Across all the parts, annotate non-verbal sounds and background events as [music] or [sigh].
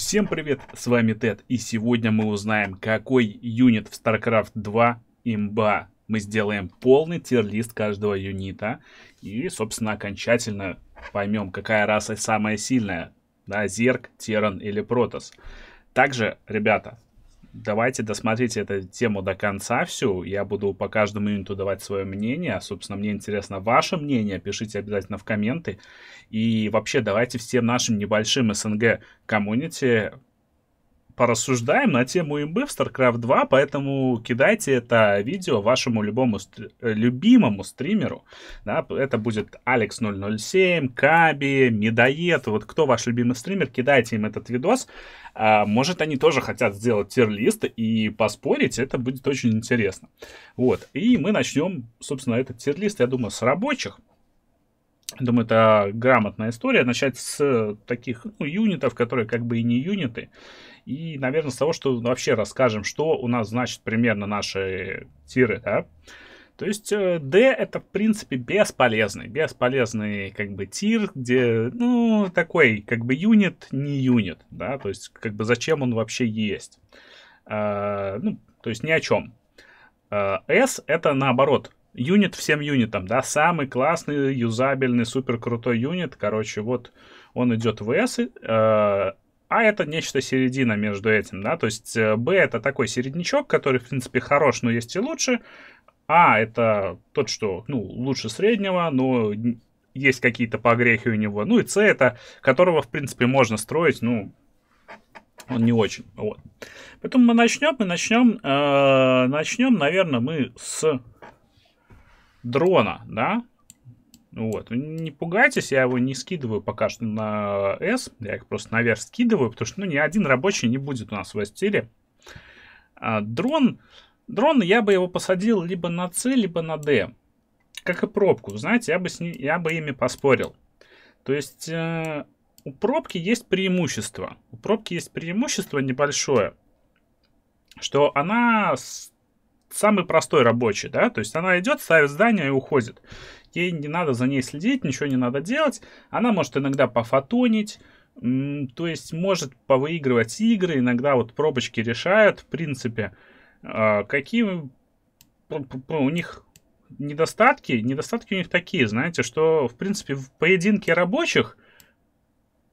Всем привет, с вами Тед, и сегодня мы узнаем, какой юнит в StarCraft 2 имба. Мы сделаем полный тирлист каждого юнита, и, собственно, окончательно поймем, какая раса самая сильная, да, Зерк, Теран или Протос. Также, ребята, давайте досмотрите эту тему до конца всю. Я буду по каждому юниту давать свое мнение. Собственно, мне интересно ваше мнение. Пишите обязательно в комменты. И вообще давайте всем нашим небольшим СНГ комьюнити порассуждаем на тему имбы в StarCraft 2, поэтому кидайте это видео вашему любому стр... Э, любимому стримеру. Да, это будет Алекс007, Каби, Медоед, вот кто ваш любимый стример, кидайте им этот видос. А, может, они тоже хотят сделать тир и поспорить, это будет очень интересно. Вот, и мы начнем, собственно, этот тирлист, я думаю, с рабочих. Думаю, это грамотная история. Начать с таких ну, юнитов, которые как бы и не юниты. И, наверное, с того, что вообще расскажем, что у нас значит примерно наши тиры, да. То есть э, D это, в принципе, бесполезный. Бесполезный, как бы, тир, где, ну, такой, как бы, юнит, не юнит, да. То есть, как бы, зачем он вообще есть. А, ну, то есть, ни о чем. А, S это, наоборот, юнит всем юнитам, да, самый классный, юзабельный, супер крутой юнит, короче, вот он идет в S, э, а это нечто середина между этим, да, то есть э, B это такой середнячок, который, в принципе, хорош, но есть и лучше, А это тот, что, ну, лучше среднего, но есть какие-то погрехи у него, ну и С это, которого, в принципе, можно строить, ну, он не очень, вот. Поэтому мы начнем, мы начнем, э, начнем, наверное, мы с дрона, да? Вот. Не пугайтесь, я его не скидываю пока что на S. Я их просто наверх скидываю, потому что ну, ни один рабочий не будет у нас в s А дрон, дрон, я бы его посадил либо на C, либо на D. Как и пробку, знаете, я бы, с ним, я бы ими поспорил. То есть э, у пробки есть преимущество. У пробки есть преимущество небольшое, что она самый простой рабочий, да, то есть она идет, ставит здание и уходит. Ей не надо за ней следить, ничего не надо делать. Она может иногда пофотонить, то есть может повыигрывать игры, иногда вот пробочки решают, в принципе. А, какие у них недостатки? Недостатки у них такие, знаете, что, в принципе, в поединке рабочих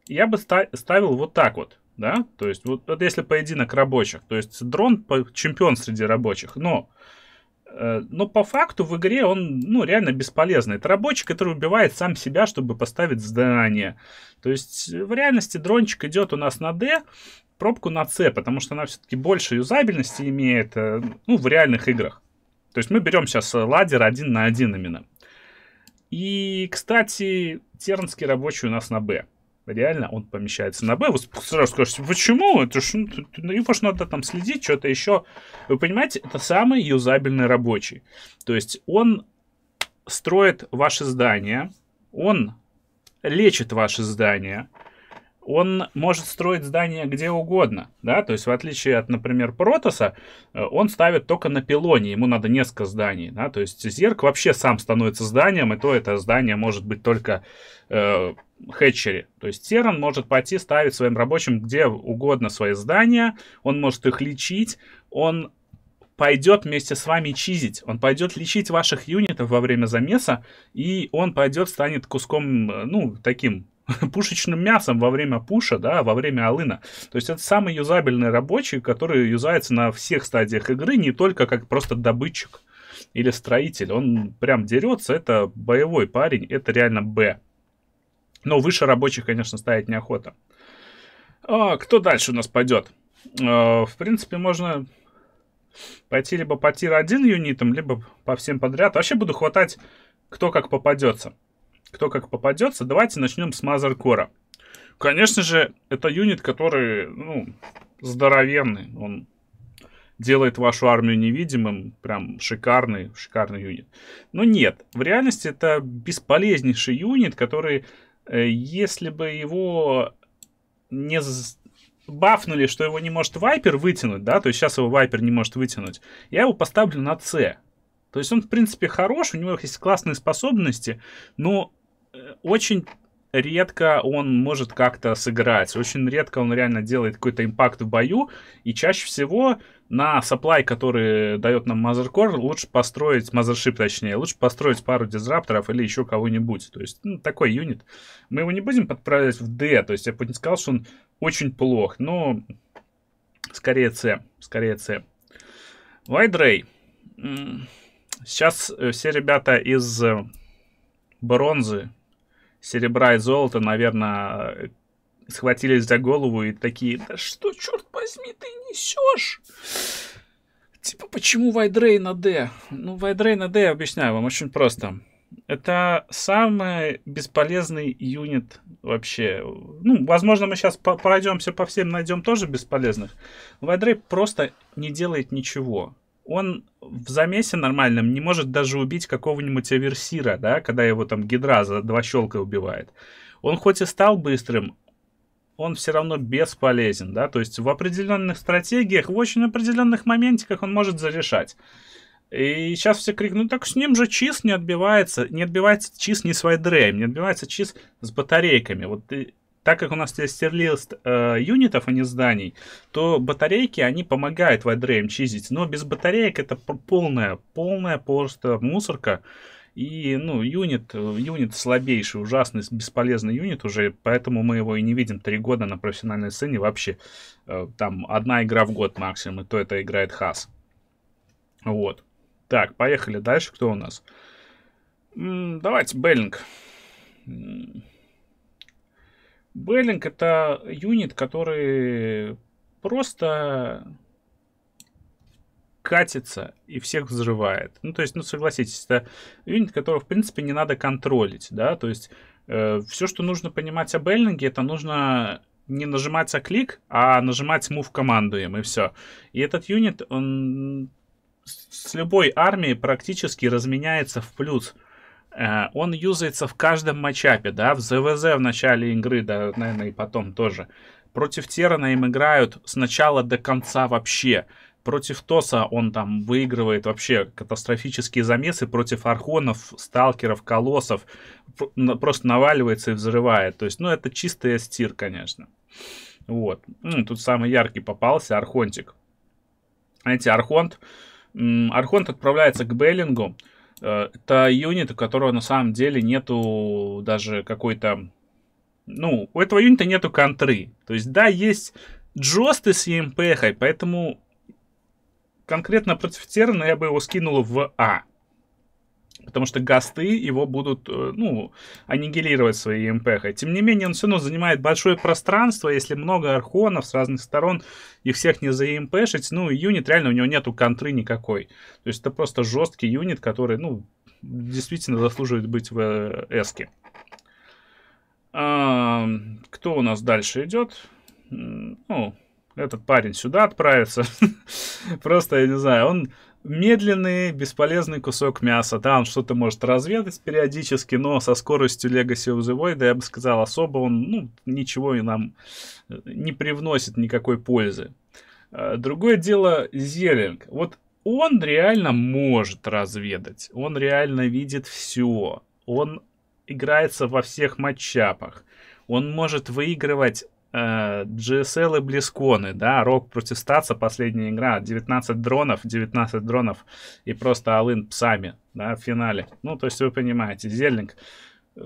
я бы ставил вот так вот да, то есть вот, вот если поединок рабочих, то есть дрон чемпион среди рабочих, но э, но по факту в игре он, ну, реально бесполезный. Это рабочий, который убивает сам себя, чтобы поставить здание. То есть в реальности дрончик идет у нас на D, пробку на C, потому что она все-таки больше юзабельности имеет, э, ну, в реальных играх. То есть мы берем сейчас э, ладер один на один именно. И, кстати, тернский рабочий у нас на Б реально он помещается на Б. Вы сразу скажете, почему? Это ж, ну, ну его ж надо там следить, что-то еще. Вы понимаете, это самый юзабельный рабочий. То есть он строит ваше здание, он лечит ваше здание, он может строить здание где угодно, да, то есть в отличие от, например, Протоса, э, он ставит только на пилоне, ему надо несколько зданий, да, то есть Зерк вообще сам становится зданием, и то это здание может быть только э, хэтчере. То есть Теран может пойти ставить своим рабочим где угодно свои здания, он может их лечить, он пойдет вместе с вами чизить, он пойдет лечить ваших юнитов во время замеса, и он пойдет станет куском, ну, таким [laughs] пушечным мясом во время пуша, да, во время алына. То есть это самый юзабельный рабочий, который юзается на всех стадиях игры, не только как просто добытчик или строитель. Он прям дерется, это боевой парень, это реально Б. Но выше рабочих, конечно, ставить неохота. А, кто дальше у нас пойдет? А, в принципе, можно пойти либо по тир-1 юнитам, либо по всем подряд. Вообще буду хватать, кто как попадется. Кто как попадется. Давайте начнем с Мазеркора. Конечно же, это юнит, который, ну, здоровенный. Он делает вашу армию невидимым. Прям шикарный, шикарный юнит. Но нет, в реальности это бесполезнейший юнит, который Э, если бы его не бафнули, что его не может вайпер вытянуть, да, то есть сейчас его вайпер не может вытянуть, я его поставлю на С. То есть он, в принципе, хорош, у него есть классные способности, но э, очень редко он может как-то сыграть. Очень редко он реально делает какой-то импакт в бою. И чаще всего на supply, который дает нам Mothercore, лучше построить, Mothership точнее, лучше построить пару дизрапторов или еще кого-нибудь. То есть, ну, такой юнит. Мы его не будем подправлять в D, то есть я бы не сказал, что он очень плох, но скорее C, скорее C. Вайдрей. Сейчас все ребята из э, бронзы серебра и золота, наверное, схватились за голову и такие, да что, черт возьми, ты несешь? Типа, почему Вайдрей на Д? Ну, Вайдрей на D, объясняю вам, очень просто. Это самый бесполезный юнит вообще. Ну, возможно, мы сейчас по пройдемся по всем, найдем тоже бесполезных. Вайдрей просто не делает ничего он в замесе нормальном не может даже убить какого-нибудь аверсира, да, когда его там гидра за два щелка убивает. Он хоть и стал быстрым, он все равно бесполезен, да, то есть в определенных стратегиях, в очень определенных моментиках он может зарешать. И сейчас все крикнут, ну так с ним же чиз не отбивается, не отбивается чиз не с вайдрейм, не отбивается чиз с батарейками. Вот ты так как у нас есть tier э, юнитов, а не зданий, то батарейки, они помогают вайдрейм чизить, но без батареек это полная, полная просто мусорка. И, ну, юнит, э, юнит слабейший, ужасный, бесполезный юнит уже, поэтому мы его и не видим три года на профессиональной сцене вообще. Э, там одна игра в год максимум, и то это играет Хас. Вот. Так, поехали дальше. Кто у нас? М -м, давайте, Беллинг. Беллинг это юнит, который просто катится и всех взрывает. Ну, то есть, ну, согласитесь, это юнит, которого, в принципе, не надо контролить, да, то есть э, все, что нужно понимать о Беллинге, это нужно не нажимать а клик, а нажимать move команду им, и все. И этот юнит, он с любой армией практически разменяется в плюс. Э, он юзается в каждом матчапе, да, в ЗВЗ в начале игры, да, наверное, и потом тоже. Против Терана им играют с начала до конца вообще. Против Тоса он там выигрывает вообще катастрофические замесы. Против Архонов, Сталкеров, Колоссов просто наваливается и взрывает. То есть, ну, это чистая стир, конечно. Вот. Ну, тут самый яркий попался Архонтик. Знаете, Архонт... Архонт отправляется к Беллингу. Это юнит, у которого на самом деле нету даже какой-то... Ну, у этого юнита нету контры. То есть, да, есть джосты с EMP, поэтому конкретно против Терна я бы его скинул в А потому что гасты его будут, э, ну, аннигилировать своей МПХ. Тем не менее, он все равно занимает большое пространство, если много архонов с разных сторон, их всех не заэмпэшить, ну, юнит реально, у него нету контры никакой. То есть это просто жесткий юнит, который, ну, действительно заслуживает быть в э, эске. А, кто у нас дальше идет? Ну, этот парень сюда отправится. [laughs] Просто, я не знаю, он медленный, бесполезный кусок мяса. Да, он что-то может разведать периодически, но со скоростью Legacy of the Void, я бы сказал, особо он ну, ничего и нам э, не привносит никакой пользы. А, другое дело Зелинг. Вот он реально может разведать. Он реально видит все. Он играется во всех матчапах. Он может выигрывать Э, GSL и Близконы, да, Рок против Статса, последняя игра, 19 дронов, 19 дронов и просто алын псами, да, в финале. Ну, то есть вы понимаете, Зельник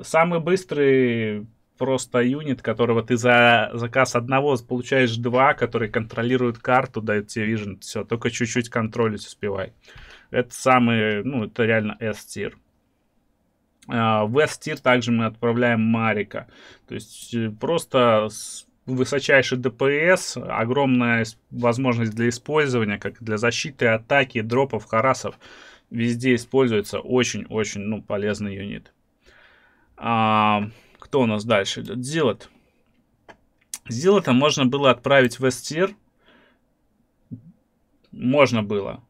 самый быстрый просто юнит, которого ты за заказ одного получаешь два, которые контролируют карту, дают тебе вижен, все, только чуть-чуть контролить успевай. Это самый, ну, это реально S-тир. А, в S-тир также мы отправляем Марика. То есть э, просто высочайший ДПС, огромная возможность для использования, как для защиты, атаки, дропов, харасов. Везде используется очень-очень ну, полезный юнит. А, кто у нас дальше идет? Зилот. Зилота можно было отправить в s Можно было.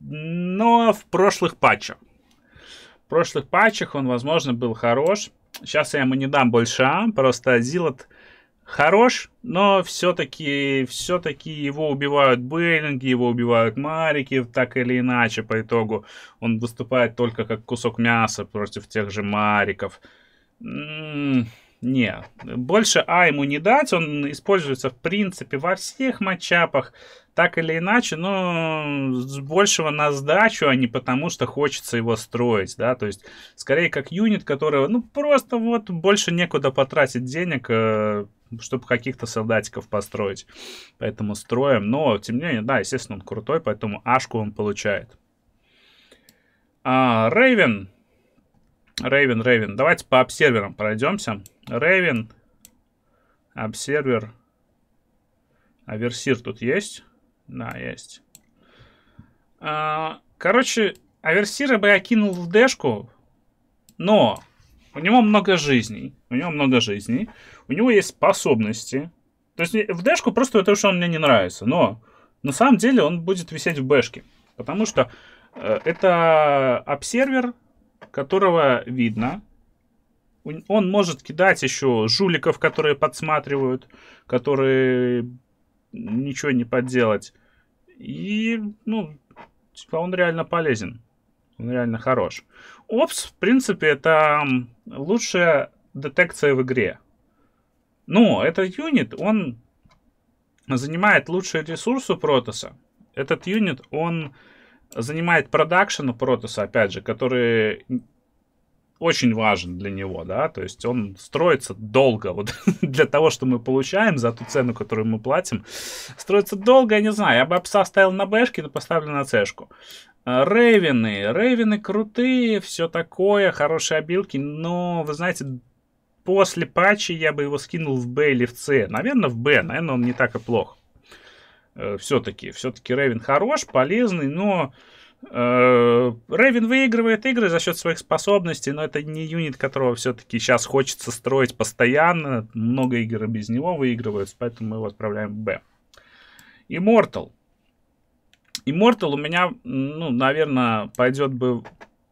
Но в прошлых патчах. В прошлых патчах он, возможно, был хорош. Сейчас я ему не дам больше А, просто Зилот хорош, но все-таки все-таки его убивают Беллинги, его убивают Марики, так или иначе, по итогу. Он выступает только как кусок мяса против тех же Мариков. М-м-м, не, больше А ему не дать, он используется в принципе во всех матчапах так или иначе, ну, с большего на сдачу, а не потому, что хочется его строить, да, то есть скорее как юнит, который, ну, просто вот больше некуда потратить денег, э, чтобы каких-то солдатиков построить. Поэтому строим, но, тем не менее, да, естественно, он крутой, поэтому ашку он получает. А, Рейвен. Рейвен, Рейвен. Давайте по обсерверам пройдемся. Рейвен. Обсервер. Аверсир тут есть. Да, есть. А, короче, Аверсира бы я кинул в дэшку, но у него много жизней. У него много жизней. У него есть способности. То есть в дэшку просто потому, что он мне не нравится. Но на самом деле он будет висеть в бэшке. Потому что э, это обсервер, которого видно. Он может кидать еще жуликов, которые подсматривают, которые ничего не подделать. И, ну, типа он реально полезен. Он реально хорош. Опс, в принципе, это лучшая детекция в игре. Но этот юнит, он занимает лучшие ресурсы Протоса. Этот юнит, он занимает продакшн у Протоса, опять же, который очень важен для него, да, то есть он строится долго, вот [laughs] для того, что мы получаем за ту цену, которую мы платим, строится долго, я не знаю, я бы пса ставил на бэшке, но поставлю на цешку. А, рейвены, рейвены крутые, все такое, хорошие обилки, но, вы знаете, после патча я бы его скинул в Б или в С, наверное, в Б, наверное, он не так и плох. Э, все-таки, все-таки Рейвен хорош, полезный, но Э, Рейвен выигрывает игры за счет своих способностей, но это не юнит, которого все-таки сейчас хочется строить постоянно. Много игр без него выигрываются, поэтому мы его отправляем в Б. Immortal. Immortal у меня, ну, наверное, пойдет бы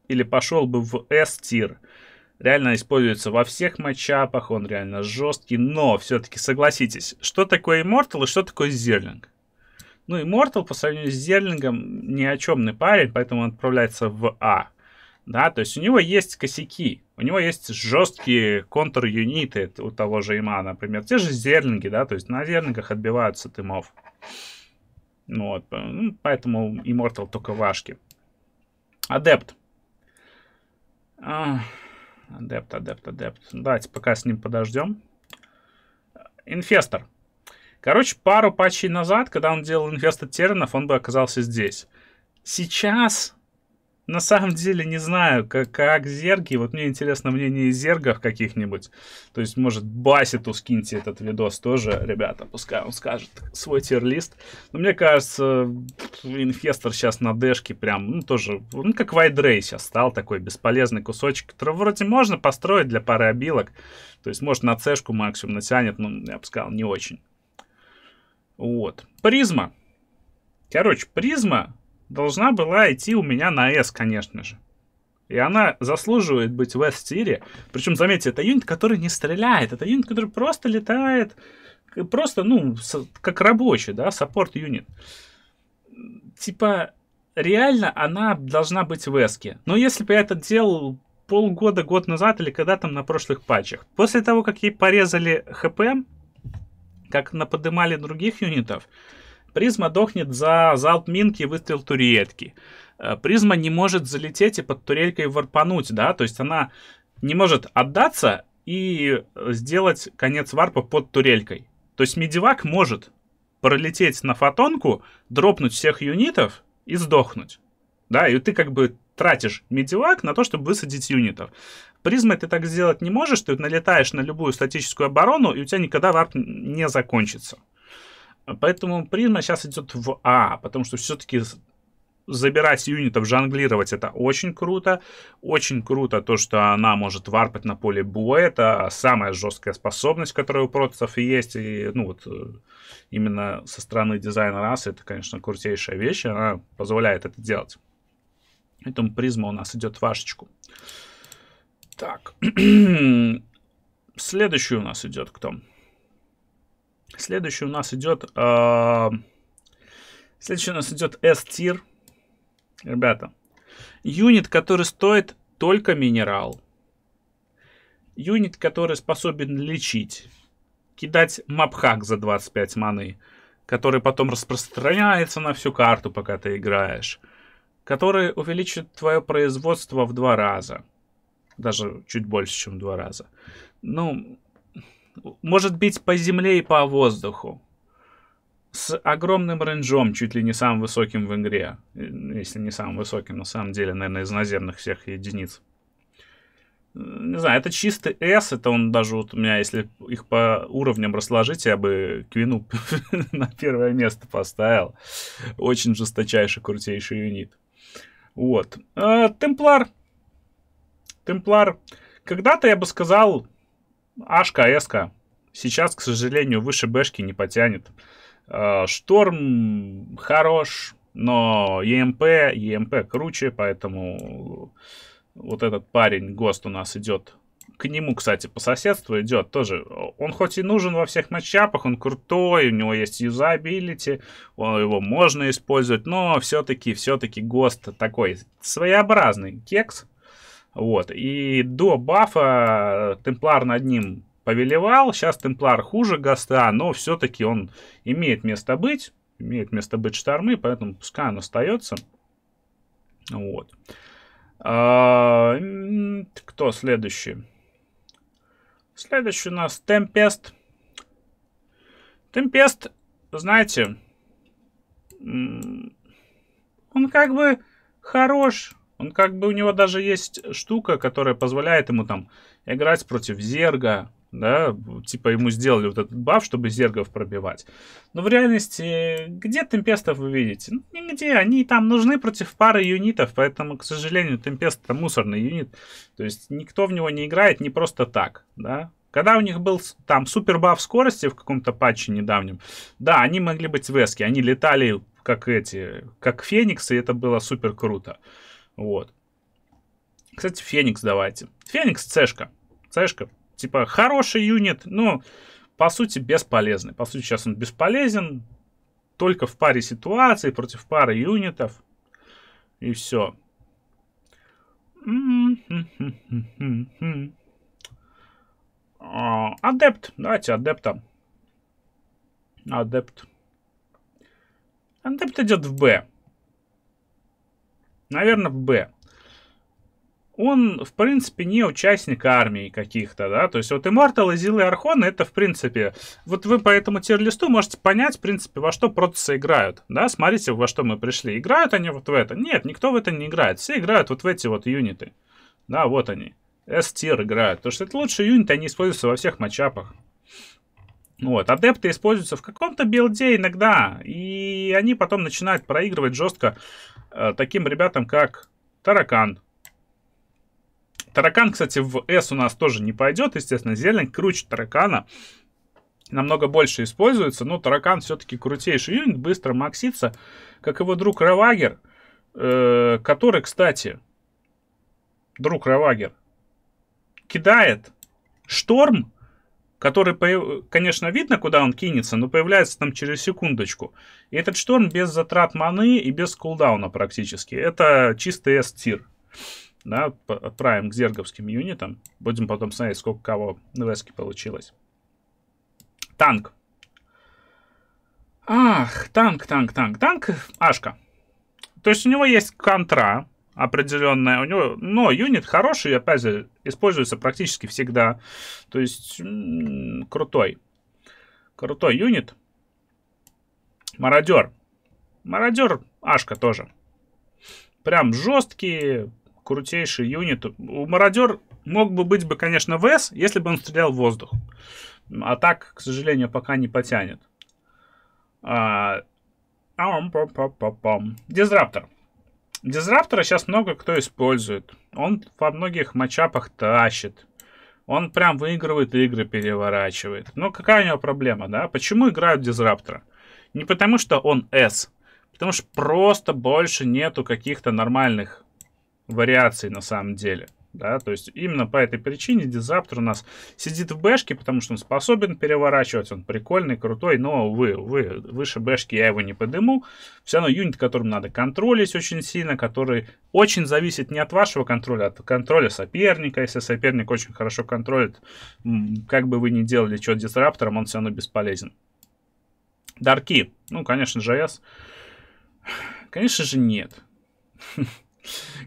или пошел бы в S-тир. Реально используется во всех матчапах, он реально жесткий, но все-таки согласитесь, что такое Immortal и что такое Зерлинг? Ну и Мортал по сравнению с Зерлингом ни о чемный парень, поэтому он отправляется в А. Да, то есть у него есть косяки, у него есть жесткие контр-юниты у того же Има, например. Те же Зерлинги, да, то есть на Зерлингах отбиваются от ну вот, ну, поэтому Immortal только вашки. Адепт. А, адепт, адепт, адепт. Давайте пока с ним подождем. Инфестор. Короче, пару патчей назад, когда он делал инвест от тернов, он бы оказался здесь. Сейчас на самом деле не знаю, как, как зерги. Вот мне интересно мнение зергов каких-нибудь. То есть, может, басету скиньте этот видос тоже, ребята. Пускай он скажет свой тир Но мне кажется, инфестор сейчас на дэшке прям, ну, тоже, ну, как Вайдрей сейчас стал такой бесполезный кусочек, который вроде можно построить для пары обилок. То есть, может, на цешку максимум натянет, но я бы сказал, не очень. Вот. Призма. Короче, призма должна была идти у меня на S, конечно же. И она заслуживает быть в S-тире. Причем, заметьте, это юнит, который не стреляет. Это юнит, который просто летает. Просто, ну, как рабочий, да, саппорт юнит. Типа, реально она должна быть в Эске. Но если бы я это делал полгода, год назад или когда там на прошлых патчах. После того, как ей порезали ХП, как наподымали других юнитов, призма дохнет за залп минки и выстрел турельки. Э, призма не может залететь и под турелькой варпануть, да, то есть она не может отдаться и э, сделать конец варпа под турелькой. То есть медивак может пролететь на фотонку, дропнуть всех юнитов и сдохнуть. Да, и ты как бы тратишь медиак на то, чтобы высадить юнитов. Призмой ты так сделать не можешь, ты налетаешь на любую статическую оборону, и у тебя никогда варп не закончится. Поэтому призма сейчас идет в А, потому что все-таки забирать юнитов, жонглировать, это очень круто. Очень круто то, что она может варпать на поле боя. Это самая жесткая способность, которая у протасов и есть. И, ну, вот, э, именно со стороны дизайна расы это, конечно, крутейшая вещь. Она позволяет это делать. И призма у нас идет в ашечку. Так. [clears throat] Следующий у нас идет кто? Следующий у нас идет... Э, следующий у нас идет S-тир. Ребята. Юнит, который стоит только минерал. Юнит, который способен лечить. Кидать мапхак за 25 маны. Который потом распространяется на всю карту, пока ты играешь которые увеличат твое производство в два раза. Даже чуть больше, чем в два раза. Ну, может бить по земле и по воздуху. С огромным рейнджом, чуть ли не самым высоким в игре. Если не самым высоким, на самом деле, наверное, из наземных всех единиц. Не знаю, это чистый S, это он даже вот у меня, если их по уровням расложить, я бы Квину [laughs] на первое место поставил. Очень жесточайший, крутейший юнит. Вот. Э, темплар. Темплар. Когда-то я бы сказал Ашка, Эска. Сейчас, к сожалению, выше Бэшки не потянет. Э, Шторм хорош, но ЕМП, ЕМП круче, поэтому вот этот парень, ГОСТ у нас идет к нему, кстати, по соседству идет тоже. Он хоть и нужен во всех матчапах, он крутой, у него есть юзабилити, его можно использовать, но все-таки, все-таки ГОСТ такой своеобразный кекс. Вот, и до бафа Темплар над ним повелевал, сейчас Темплар хуже ГОСТа, но все-таки он имеет место быть, имеет место быть штормы, поэтому пускай он остается. Вот. А, кто следующий? Следующий у нас Tempest. Tempest, знаете, он как бы хорош. Он как бы у него даже есть штука, которая позволяет ему там играть против Зерга, да, типа ему сделали вот этот баф, чтобы зергов пробивать. Но в реальности, где темпестов вы видите? Ну, нигде, они там нужны против пары юнитов, поэтому, к сожалению, темпест это мусорный юнит, то есть никто в него не играет не просто так, да. Когда у них был там супер баф скорости в каком-то патче недавнем, да, они могли быть вески, они летали как эти, как фениксы, и это было супер круто, вот. Кстати, Феникс давайте. Феникс Цешка. Цешка Типа, хороший юнит, но, по сути, бесполезный. По сути, сейчас он бесполезен только в паре ситуаций, против пары юнитов. И все. А, адепт. Давайте адепта. Адепт. Адепт идет в Б. Наверное, в Б он, в принципе, не участник армии каких-то, да, то есть вот Immortal, Изил и Архон, это, в принципе, вот вы по этому тирлисту можете понять, в принципе, во что протасы играют, да, смотрите, во что мы пришли, играют они вот в это, нет, никто в это не играет, все играют вот в эти вот юниты, да, вот они, S-тир играют, потому что это лучшие юниты, они используются во всех матчапах. Вот, адепты используются в каком-то билде иногда, и они потом начинают проигрывать жестко э, таким ребятам, как Таракан, Таракан, кстати, в S у нас тоже не пойдет, естественно, зелень круче таракана намного больше используется, но таракан все-таки крутейший юнит, быстро максится, как его друг Равагер, э, который, кстати, друг Равагер, кидает шторм, который, конечно, видно, куда он кинется, но появляется там через секундочку. И этот шторм без затрат маны и без кулдауна практически. Это чистый S-тир да, отправим к зерговским юнитам. Будем потом смотреть, сколько кого НВСки получилось. Танк. Ах, танк, танк, танк, танк, Ашка. То есть у него есть контра определенная, у него, но юнит хороший, опять же, используется практически всегда. То есть м -м, крутой. Крутой юнит. Мародер. Мародер Ашка тоже. Прям жесткий крутейший юнит. У мародер мог бы быть бы, конечно, ВС, если бы он стрелял в воздух. А так, к сожалению, пока не потянет. А... Дизраптор. Дизраптора сейчас много кто использует. Он во многих матчапах тащит. Он прям выигрывает игры, переворачивает. Но какая у него проблема, да? Почему играют Дизраптора? Не потому, что он S. Потому что просто больше нету каких-то нормальных вариаций на самом деле. Да, то есть именно по этой причине дизаптер у нас сидит в бэшке, потому что он способен переворачивать, он прикольный, крутой, но, увы, увы, выше бэшки я его не подниму. Все равно юнит, которым надо контролить очень сильно, который очень зависит не от вашего контроля, а от контроля соперника. Если соперник очень хорошо контролит, как бы вы ни делали что дизраптором, он все равно бесполезен. Дарки. Ну, конечно, же JS. А конечно же, нет. [laughs]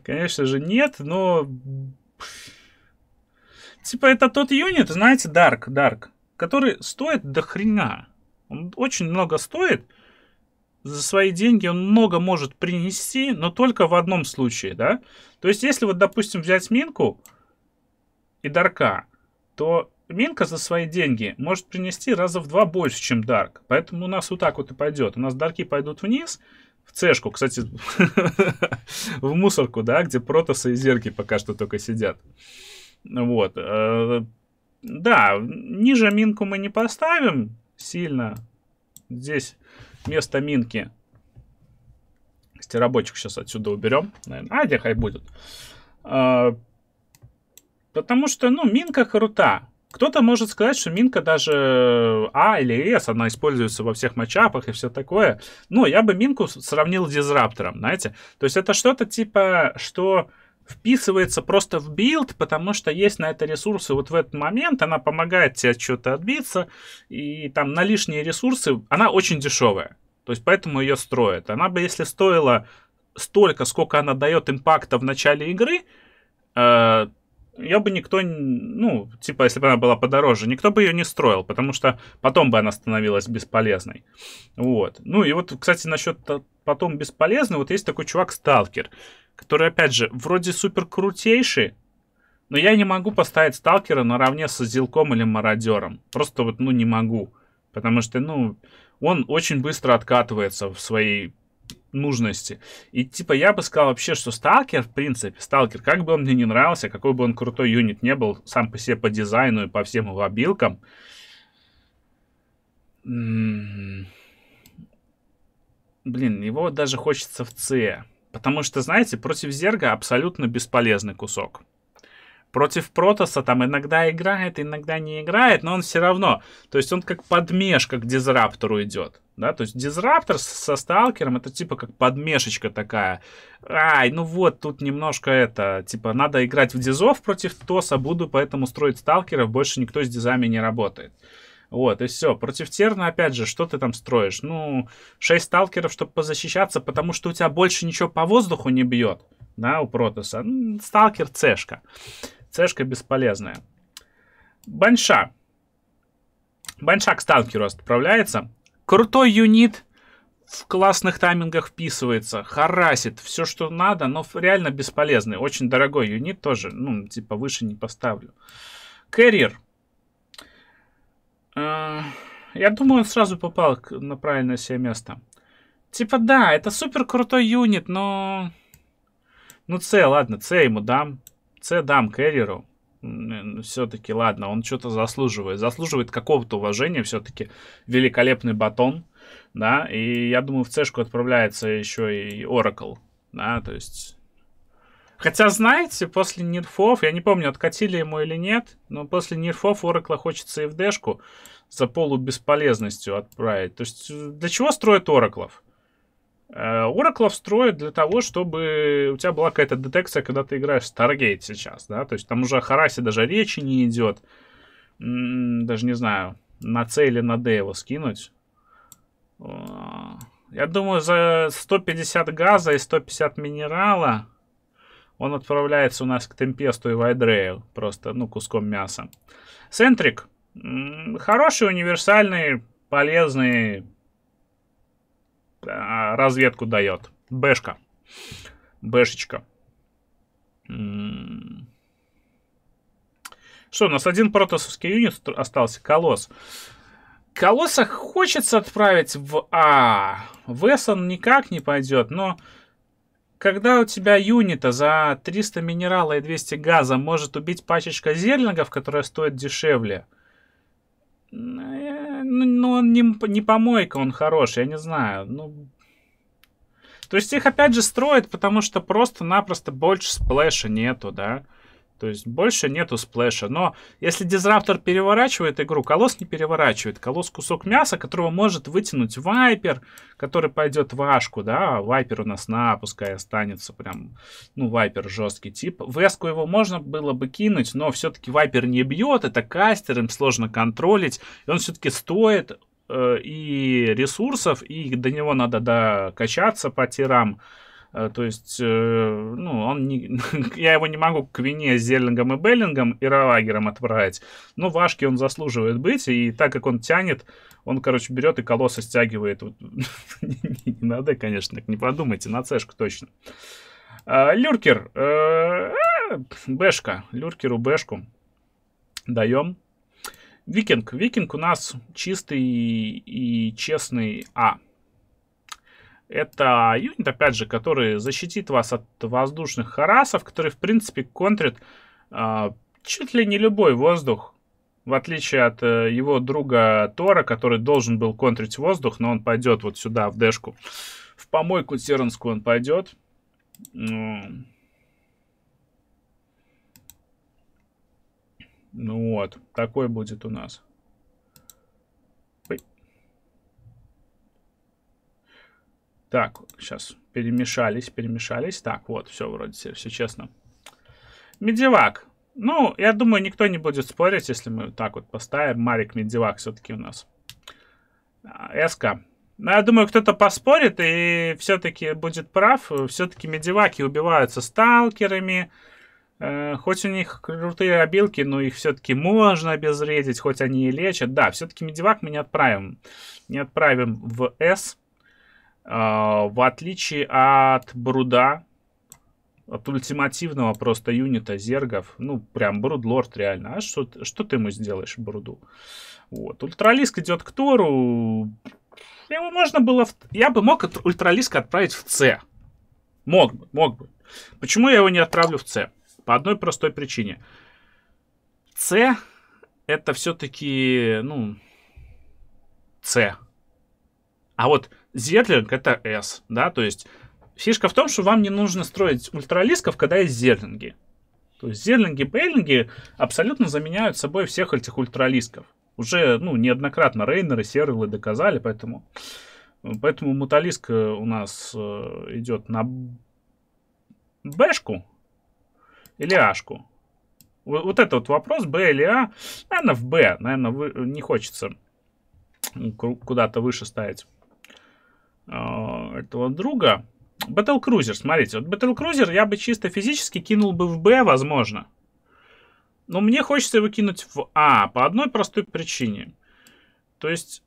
Конечно же, нет, но... Типа, это тот юнит, знаете, Dark, Dark, который стоит до хрена. Он очень много стоит. За свои деньги он много может принести, но только в одном случае, да? То есть, если вот, допустим, взять Минку и Дарка, то Минка за свои деньги может принести раза в два больше, чем Дарк. Поэтому у нас вот так вот и пойдет. У нас Дарки пойдут вниз, цешку, кстати, [laughs] в мусорку, да, где протосы и зерки пока что только сидят. Вот. Э, да, ниже минку мы не поставим сильно. Здесь место минки. Стиробочек сейчас отсюда уберем. Наверное. А, где хай будет. Э, потому что, ну, минка крута. Кто-то может сказать, что Минка даже э, А или С, она используется во всех матчапах и все такое. Но ну, я бы Минку сравнил с Дизраптором, знаете. То есть это что-то типа, что вписывается просто в билд, потому что есть на это ресурсы вот в этот момент, она помогает тебе что то отбиться, и там на лишние ресурсы, она очень дешевая, то есть поэтому ее строят. Она бы, если стоила столько, сколько она дает импакта в начале игры, э, ее бы никто, ну, типа, если бы она была подороже, никто бы ее не строил, потому что потом бы она становилась бесполезной. Вот. Ну и вот, кстати, насчет потом бесполезной, вот есть такой чувак Сталкер, который, опять же, вроде супер крутейший, но я не могу поставить Сталкера наравне со Зилком или Мародером. Просто вот, ну, не могу. Потому что, ну, он очень быстро откатывается в своей нужности. И типа я бы сказал вообще, что сталкер, в принципе, сталкер, как бы он мне не нравился, какой бы он крутой юнит не был, сам по себе по дизайну и по всем его обилкам, блин, его даже хочется в С. Потому что, знаете, против Зерга абсолютно бесполезный кусок против Протоса там иногда играет, иногда не играет, но он все равно. То есть он как подмешка к дизраптору идет. Да, то есть дизраптор со сталкером это типа как подмешечка такая. Ай, ну вот, тут немножко это, типа, надо играть в дизов против Тоса, буду поэтому строить сталкеров, больше никто с дизами не работает. Вот, и все. Против Терна, опять же, что ты там строишь? Ну, 6 сталкеров, чтобы позащищаться, потому что у тебя больше ничего по воздуху не бьет, да, у Протоса. Сталкер цешка. Цешка бесполезная. Банша. Банша к станкеру отправляется. Крутой юнит. В классных таймингах вписывается. Харасит. Все, что надо, но реально бесполезный. Очень дорогой юнит тоже. Ну, типа, выше не поставлю. Кэрриер. Э, я думаю, он сразу попал на правильное себе место. Типа, да, это супер крутой юнит, но... Ну, С, ладно, С ему дам. Це дам Керреру. Все-таки, ладно, он что-то заслуживает. Заслуживает какого-то уважения все-таки. Великолепный батон, да, и я думаю, в цешку отправляется еще и Oracle, да, то есть... Хотя, знаете, после нерфов, я не помню, откатили ему или нет, но после нерфов Оракла хочется и в дэшку за полубесполезностью отправить. То есть, э, для чего строят Ораклов? Э, Oracle встроит для того, чтобы у тебя была какая-то детекция, когда ты играешь в Stargate сейчас, да, то есть там уже о Харасе даже речи не идет, даже не знаю, на C или на D его скинуть. Э, я думаю, за 150 газа и 150 минерала он отправляется у нас к Темпесту и Вайдрею, просто, ну, куском мяса. Сентрик хороший, универсальный, полезный а, разведку дает. Бэшка. Бэшечка. Что, у нас один протосовский юнит остался, Колосс. Колосса хочется отправить в А. В С он никак не пойдет, но когда у тебя юнита за 300 минерала и 200 газа может убить пачечка зерлингов, которая стоит дешевле, э, ну, ну, он не, не помойка, он хороший, я не знаю. Ну, то есть их опять же строят, потому что просто-напросто больше сплэша нету, да. То есть больше нету сплэша. Но если дизраптор переворачивает игру, колосс не переворачивает. Колосс кусок мяса, которого может вытянуть вайпер, который пойдет в ашку, да. А вайпер у нас на пускай останется прям, ну, вайпер жесткий тип. В эску его можно было бы кинуть, но все-таки вайпер не бьет, это кастер, им сложно контролить. И он все-таки стоит э, и ресурсов, и до него надо докачаться да, по тирам. Э, то есть, э, ну, он не... [laughs] я его не могу к вине с Зеллингом и Беллингом и Равагером отправить. Но ну, Вашки он заслуживает быть, и так как он тянет, он, короче, берет и колосса стягивает. [laughs] Не надо, конечно, так не подумайте, на цешку точно. Э, Люркер. Бэшка. Люркеру Бэшку. Даем. Викинг. Викинг у нас чистый и честный А. Это юнит, опять же, который защитит вас от воздушных харасов, который, в принципе, контрит э, чуть ли не любой воздух, в отличие от э, его друга Тора, который должен был контрить воздух, но он пойдет вот сюда, в дэшку. В помойку Тернскую он пойдет. Ну, ну вот, такой будет у нас. Так, сейчас перемешались, перемешались. Так, вот, все вроде, все, все честно. Медивак. Ну, я думаю, никто не будет спорить, если мы так вот поставим. Марик Медивак все-таки у нас. А, Эска. Но ну, я думаю, кто-то поспорит и все-таки будет прав. Все-таки медиваки убиваются сталкерами. Э, хоть у них крутые обилки, но их все-таки можно обезвредить, хоть они и лечат. Да, все-таки медивак мы не отправим. Не отправим в С. А, в отличие от Бруда, от ультимативного просто юнита зергов, ну, прям Брудлорд реально. А что, что ты ему сделаешь, Бруду? Вот. Ультралиск идет к Тору. Его можно было... В... Я бы мог ультралиска отправить в С. Мог бы, мог бы. Почему я его не отправлю в С? По одной простой причине. С это все-таки, ну, С. А вот Зерлинг это S, да, то есть фишка в том, что вам не нужно строить ультралисков, когда есть зерлинги. То есть зерлинги, бейлинги абсолютно заменяют собой всех этих ультралисков. Уже, ну, неоднократно Рейнеры, Серлы доказали, поэтому... Поэтому муталиск э, у нас э, идет на Бшку или Ашку. Вот это вот вопрос, Б или А. Наверное, в Б. Наверное, вы не хочется куда-то выше ставить. Э, этого друга. Battle смотрите. Вот Battle я бы чисто физически кинул бы в Б, возможно. Но мне хочется его кинуть в А по одной простой причине. То есть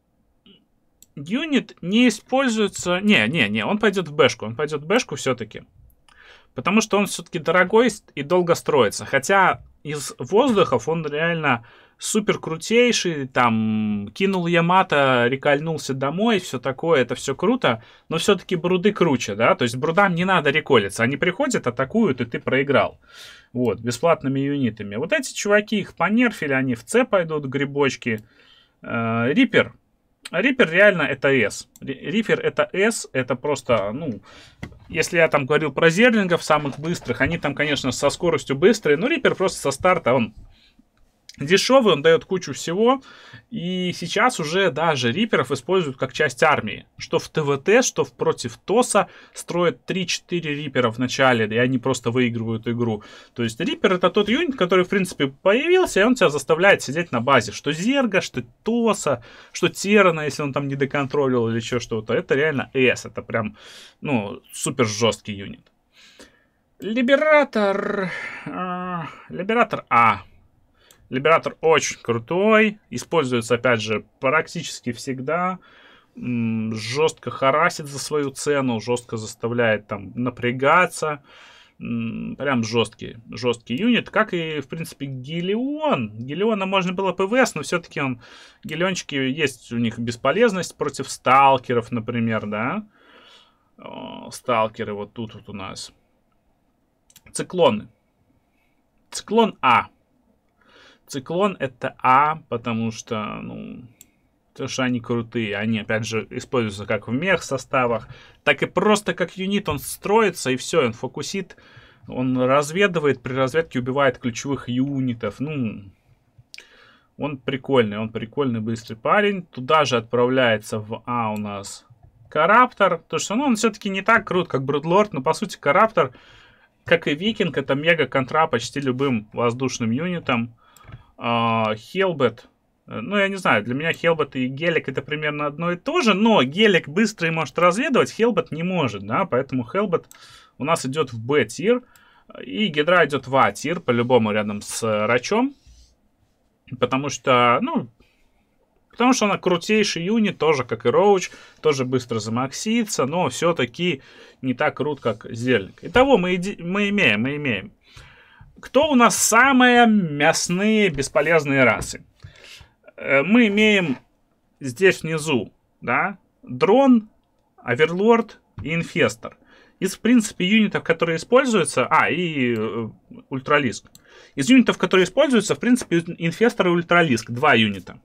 юнит не используется... Не, не, не, он пойдет в Бшку, Он пойдет в Бшку все-таки. Потому что он все-таки дорогой и долго строится. Хотя из воздухов он реально супер крутейший, там, кинул Ямато, рекольнулся домой, все такое, это все круто, но все-таки бруды круче, да, то есть брудам не надо реколиться, они приходят, атакуют, и ты проиграл, вот, бесплатными юнитами. Вот эти чуваки, их понерфили, они в С пойдут, грибочки. Э, Риппер, Риппер реально это с Риппер это с это просто, ну, если я там говорил про зерлингов самых быстрых, они там, конечно, со скоростью быстрые, но Риппер просто со старта, он дешевый, он дает кучу всего, и сейчас уже даже риперов используют как часть армии. Что в ТВТ, что в против ТОСа строят 3-4 рипера в начале, и они просто выигрывают игру. То есть рипер это тот юнит, который в принципе появился, и он тебя заставляет сидеть на базе. Что зерга, что ТОСа, что терна, если он там не доконтролил или еще что-то. Это реально С, это прям, ну, супер жесткий юнит. Либератор... А, либератор А. Либератор очень крутой, используется, опять же, практически всегда. Жестко харасит за свою цену, жестко заставляет там напрягаться. Прям жесткий, жесткий юнит. Как и, в принципе, Гелион. Гелиона можно было ПВС, но все-таки он... Гелиончики есть у них бесполезность против сталкеров, например, да? Сталкеры вот тут вот у нас. Циклоны. Циклон А Циклон это А, потому что, ну, то что они крутые. Они, опять же, используются как в мех составах, так и просто как юнит. Он строится и все, он фокусит, он разведывает, при разведке убивает ключевых юнитов. Ну, он прикольный, он прикольный, быстрый парень. Туда же отправляется в А у нас Караптор. То, что ну, он все-таки не так крут, как Брудлорд, но по сути Караптор, как и Викинг, это мега контра почти любым воздушным юнитом. Хелбет. А, э, ну, я не знаю, для меня Хелбет и Гелик это примерно одно и то же, но Гелик быстро и может разведывать, Хелбет не может, да, поэтому Хелбет у нас идет в Б-тир, и Гидра идет в А-тир, по-любому рядом с э, Рачом, потому что, ну, потому что она крутейший юнит, тоже как и Роуч, тоже быстро замаксится, но все-таки не так крут, как Зельник. Итого мы, мы имеем, мы имеем кто у нас самые мясные бесполезные расы? Э, мы имеем здесь внизу, да, дрон, оверлорд и инфестор. Из, в принципе, юнитов, которые используются... А, и э, ультралиск. Из юнитов, которые используются, в принципе, инфестор и ультралиск. Два юнита.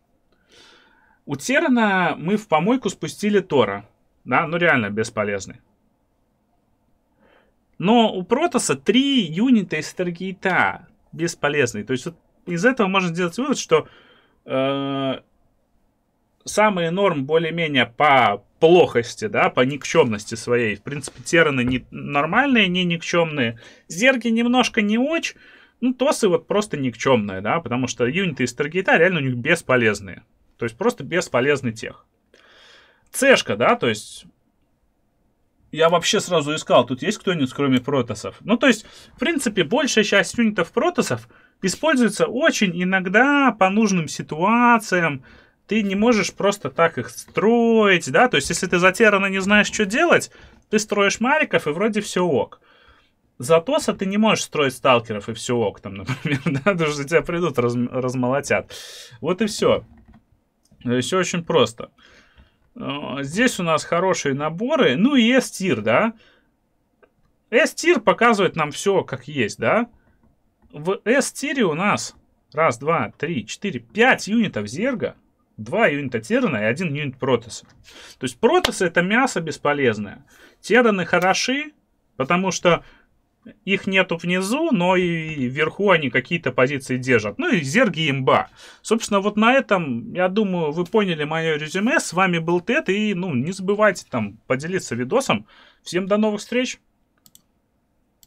У Терана мы в помойку спустили Тора. Да, ну реально бесполезный. Но у Протоса три юнита из Старгейта бесполезные. То есть вот из этого можно сделать вывод, что э, самые норм более-менее по плохости, да, по никчемности своей. В принципе, тераны не нормальные, не никчемные. Зерги немножко не очень. Ну, тосы вот просто никчемные, да, потому что юниты из Таргейта реально у них бесполезные. То есть просто бесполезный тех. Цешка, да, то есть я вообще сразу искал, тут есть кто-нибудь, кроме протосов. Ну, то есть, в принципе, большая часть юнитов протосов используется очень иногда по нужным ситуациям. Ты не можешь просто так их строить, да? То есть, если ты затерянно не знаешь, что делать, ты строишь мариков, и вроде все ок. Затоса ты не можешь строить сталкеров, и все ок, там, [laughs] например, да? Потому что тебя придут, раз, размолотят. Вот и все. Все очень Просто. Э, здесь у нас хорошие наборы. Ну и s tier, да? s tier показывает нам все как есть, да? В S-тире у нас раз, два, три, четыре, пять юнитов зерга, два юнита терана и один юнит протеса. То есть протесы это мясо бесполезное. Тераны хороши, потому что их нету внизу, но и вверху они какие-то позиции держат. Ну и зерги имба. Собственно, вот на этом, я думаю, вы поняли мое резюме. С вами был Тед, и ну, не забывайте там поделиться видосом. Всем до новых встреч!